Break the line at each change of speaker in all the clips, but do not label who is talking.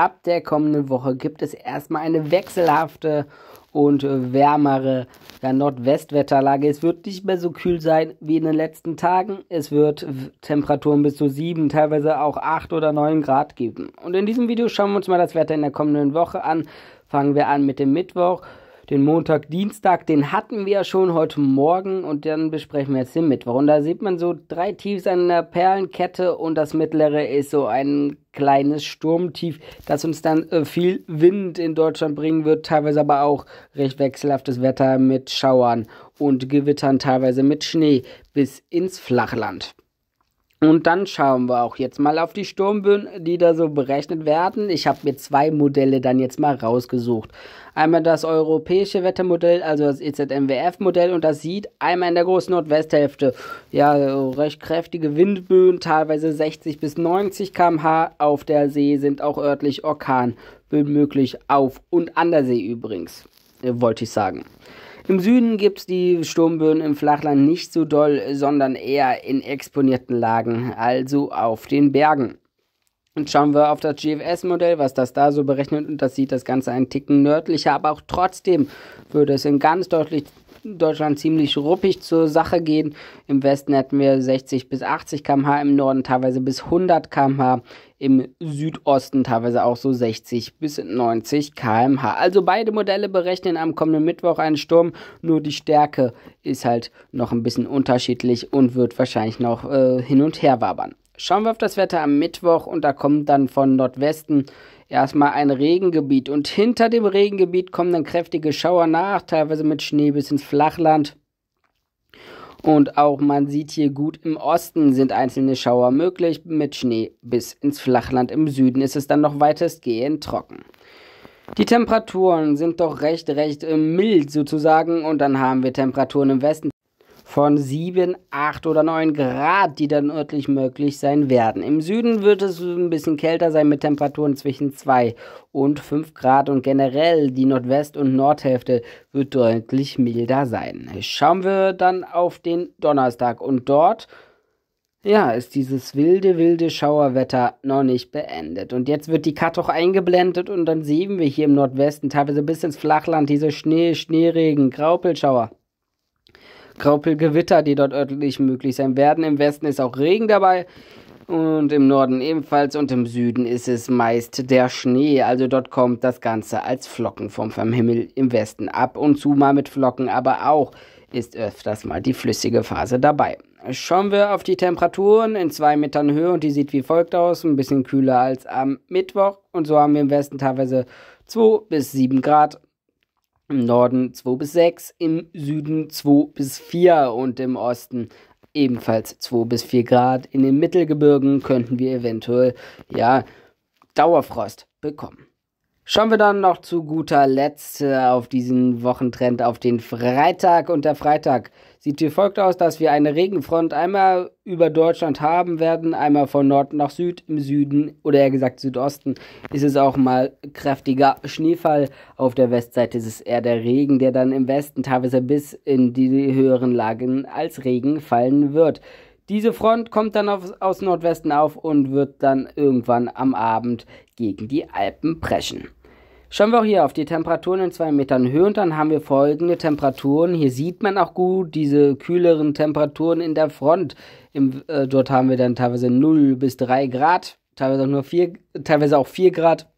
Ab der kommenden Woche gibt es erstmal eine wechselhafte und wärmere ja, Nordwestwetterlage. Es wird nicht mehr so kühl sein wie in den letzten Tagen. Es wird Temperaturen bis zu 7, teilweise auch 8 oder 9 Grad geben. Und in diesem Video schauen wir uns mal das Wetter in der kommenden Woche an. Fangen wir an mit dem Mittwoch den Montag, Dienstag, den hatten wir ja schon heute Morgen und dann besprechen wir jetzt den Mittwoch. Und da sieht man so drei Tiefs an der Perlenkette und das mittlere ist so ein kleines Sturmtief, das uns dann äh, viel Wind in Deutschland bringen wird, teilweise aber auch recht wechselhaftes Wetter mit Schauern und Gewittern, teilweise mit Schnee bis ins Flachland. Und dann schauen wir auch jetzt mal auf die Sturmböen, die da so berechnet werden. Ich habe mir zwei Modelle dann jetzt mal rausgesucht. Einmal das europäische Wettermodell, also das EZMWF-Modell und das sieht einmal in der großen Nordwesthälfte ja recht kräftige Windböen, teilweise 60 bis 90 km/h auf der See sind auch örtlich Orkanböen möglich auf und an der See übrigens, äh, wollte ich sagen. Im Süden gibt es die Sturmböen im Flachland nicht so doll, sondern eher in exponierten Lagen, also auf den Bergen. Und schauen wir auf das GFS-Modell, was das da so berechnet, und das sieht das Ganze einen Ticken nördlicher, aber auch trotzdem würde es in ganz deutlich Deutschland ziemlich ruppig zur Sache gehen. Im Westen hätten wir 60 bis 80 km/h, im Norden teilweise bis 100 km/h im Südosten teilweise auch so 60 bis 90 km/h. Also beide Modelle berechnen am kommenden Mittwoch einen Sturm, nur die Stärke ist halt noch ein bisschen unterschiedlich und wird wahrscheinlich noch äh, hin und her wabern. Schauen wir auf das Wetter am Mittwoch und da kommt dann von Nordwesten erstmal ein Regengebiet und hinter dem Regengebiet kommen dann kräftige Schauer nach, teilweise mit Schnee bis ins Flachland. Und auch man sieht hier gut im Osten sind einzelne Schauer möglich mit Schnee bis ins Flachland. Im Süden ist es dann noch weitestgehend trocken. Die Temperaturen sind doch recht, recht äh, mild sozusagen und dann haben wir Temperaturen im Westen von 7, 8 oder 9 Grad, die dann örtlich möglich sein werden. Im Süden wird es ein bisschen kälter sein mit Temperaturen zwischen 2 und 5 Grad und generell die Nordwest- und Nordhälfte wird deutlich milder sein. Schauen wir dann auf den Donnerstag und dort ja, ist dieses wilde, wilde Schauerwetter noch nicht beendet. Und jetzt wird die Karte auch eingeblendet und dann sehen wir hier im Nordwesten teilweise bis ins Flachland diese Schnee, Schneeregen, Graupelschauer. Graupelgewitter, die dort örtlich möglich sein werden. Im Westen ist auch Regen dabei und im Norden ebenfalls und im Süden ist es meist der Schnee. Also dort kommt das Ganze als Flockenform vom Himmel im Westen ab und zu mal mit Flocken, aber auch ist öfters mal die flüssige Phase dabei. Schauen wir auf die Temperaturen in zwei Metern Höhe und die sieht wie folgt aus. Ein bisschen kühler als am Mittwoch und so haben wir im Westen teilweise 2 bis 7 Grad im Norden 2 bis 6, im Süden 2 bis 4 und im Osten ebenfalls 2 bis 4 Grad. In den Mittelgebirgen könnten wir eventuell ja Dauerfrost bekommen. Schauen wir dann noch zu guter Letzt äh, auf diesen Wochentrend auf den Freitag. Und der Freitag sieht wie folgt aus, dass wir eine Regenfront einmal über Deutschland haben werden, einmal von Nord nach Süd im Süden oder eher gesagt Südosten ist es auch mal kräftiger Schneefall. Auf der Westseite ist es eher der Regen, der dann im Westen teilweise bis in die höheren Lagen als Regen fallen wird. Diese Front kommt dann auf, aus Nordwesten auf und wird dann irgendwann am Abend gegen die Alpen preschen. Schauen wir auch hier auf die Temperaturen in zwei Metern Höhe und dann haben wir folgende Temperaturen. Hier sieht man auch gut diese kühleren Temperaturen in der Front. Im, äh, dort haben wir dann teilweise 0 bis 3 Grad, teilweise auch nur 4, teilweise auch 4 Grad.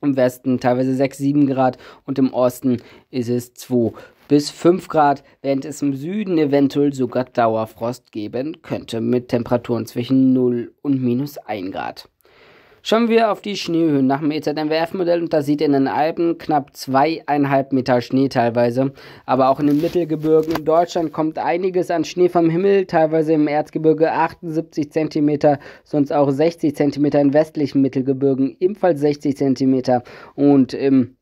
Im Westen teilweise 6, 7 Grad und im Osten ist es 2 bis 5 Grad, während es im Süden eventuell sogar Dauerfrost geben könnte mit Temperaturen zwischen 0 und minus 1 Grad. Schauen wir auf die Schneehöhen nach dem EZMWF-Modell und da sieht ihr in den Alpen knapp zweieinhalb Meter Schnee teilweise. Aber auch in den Mittelgebirgen in Deutschland kommt einiges an Schnee vom Himmel, teilweise im Erzgebirge 78 cm, sonst auch 60 cm in westlichen Mittelgebirgen, ebenfalls 60 cm und im,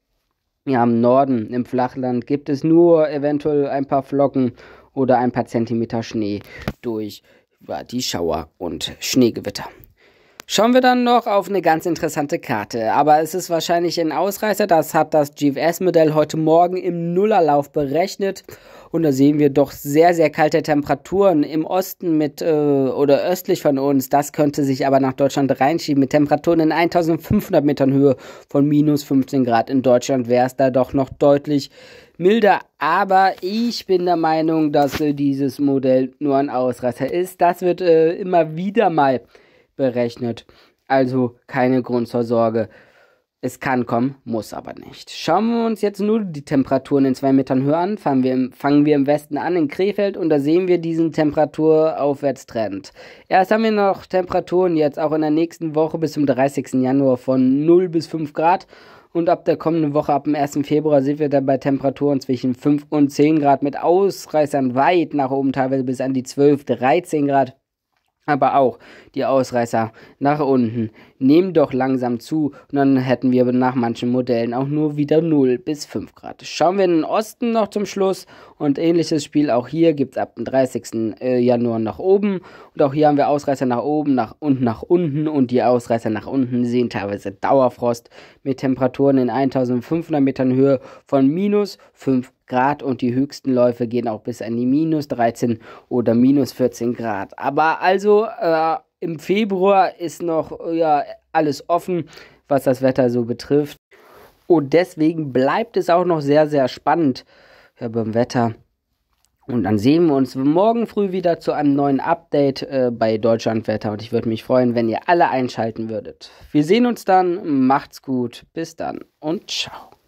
ja, im Norden, im Flachland, gibt es nur eventuell ein paar Flocken oder ein paar Zentimeter Schnee durch ja, die Schauer und Schneegewitter. Schauen wir dann noch auf eine ganz interessante Karte, aber es ist wahrscheinlich ein Ausreißer, das hat das GFS-Modell heute Morgen im Nullerlauf berechnet und da sehen wir doch sehr, sehr kalte Temperaturen im Osten mit äh, oder östlich von uns. Das könnte sich aber nach Deutschland reinschieben mit Temperaturen in 1500 Metern Höhe von minus 15 Grad. In Deutschland wäre es da doch noch deutlich milder. Aber ich bin der Meinung, dass äh, dieses Modell nur ein Ausreißer ist. Das wird äh, immer wieder mal berechnet. Also keine Grund zur Sorge. Es kann kommen, muss aber nicht. Schauen wir uns jetzt nur die Temperaturen in zwei Metern höher an. Fangen wir, fangen wir im Westen an, in Krefeld, und da sehen wir diesen Temperaturaufwärtstrend. Erst haben wir noch Temperaturen jetzt auch in der nächsten Woche bis zum 30. Januar von 0 bis 5 Grad. Und ab der kommenden Woche, ab dem 1. Februar, sind wir dann bei Temperaturen zwischen 5 und 10 Grad mit Ausreißern weit nach oben, teilweise bis an die 12, 13 Grad aber auch die Ausreißer nach unten nehmen doch langsam zu und dann hätten wir nach manchen Modellen auch nur wieder 0 bis 5 Grad. Schauen wir in den Osten noch zum Schluss und ähnliches Spiel auch hier gibt es ab dem 30. Äh, Januar nach oben und auch hier haben wir Ausreißer nach oben nach und nach unten und die Ausreißer nach unten sehen teilweise Dauerfrost mit Temperaturen in 1500 Metern Höhe von minus 5 Grad. Grad und die höchsten Läufe gehen auch bis an die minus 13 oder minus 14 Grad. Aber also äh, im Februar ist noch ja, alles offen, was das Wetter so betrifft. Und deswegen bleibt es auch noch sehr, sehr spannend ja, beim Wetter. Und dann sehen wir uns morgen früh wieder zu einem neuen Update äh, bei Deutschlandwetter. Und ich würde mich freuen, wenn ihr alle einschalten würdet. Wir sehen uns dann. Macht's gut. Bis dann und ciao.